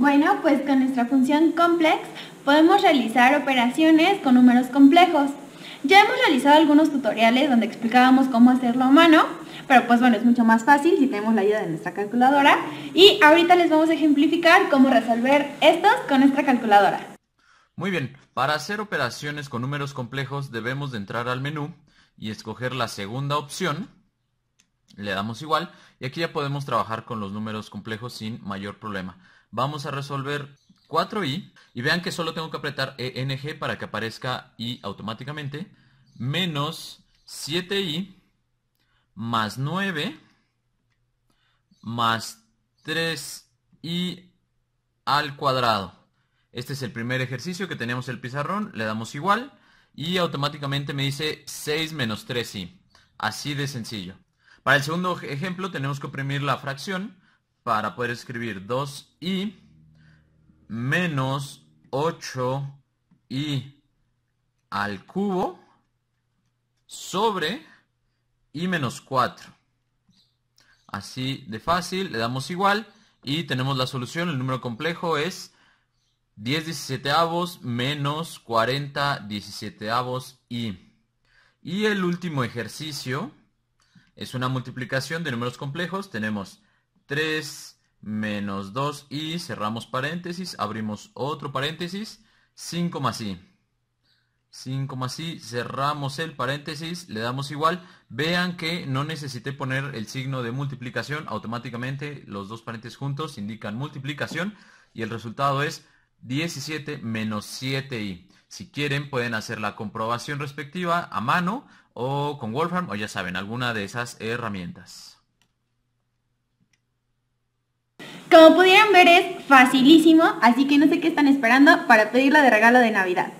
Bueno, pues con nuestra función complex podemos realizar operaciones con números complejos. Ya hemos realizado algunos tutoriales donde explicábamos cómo hacerlo a mano, pero pues bueno, es mucho más fácil si tenemos la ayuda de nuestra calculadora. Y ahorita les vamos a ejemplificar cómo resolver estos con nuestra calculadora. Muy bien, para hacer operaciones con números complejos debemos de entrar al menú y escoger la segunda opción. Le damos igual y aquí ya podemos trabajar con los números complejos sin mayor problema vamos a resolver 4i y vean que solo tengo que apretar ENG para que aparezca i automáticamente, menos 7i más 9 más 3i al cuadrado. Este es el primer ejercicio que tenemos el pizarrón, le damos igual y automáticamente me dice 6 menos 3i. Así de sencillo. Para el segundo ejemplo tenemos que oprimir la fracción para poder escribir 2i menos 8i al cubo sobre i menos 4. Así de fácil, le damos igual y tenemos la solución. El número complejo es 10 17 avos menos 40 17 avos i. Y el último ejercicio es una multiplicación de números complejos. Tenemos 3 menos 2 y cerramos paréntesis, abrimos otro paréntesis, 5 más i. 5 más i, cerramos el paréntesis, le damos igual. Vean que no necesité poner el signo de multiplicación, automáticamente los dos paréntesis juntos indican multiplicación y el resultado es 17 menos 7i. Si quieren pueden hacer la comprobación respectiva a mano o con Wolfram o ya saben, alguna de esas herramientas. Como pudieron ver es facilísimo, así que no sé qué están esperando para pedirla de regalo de Navidad.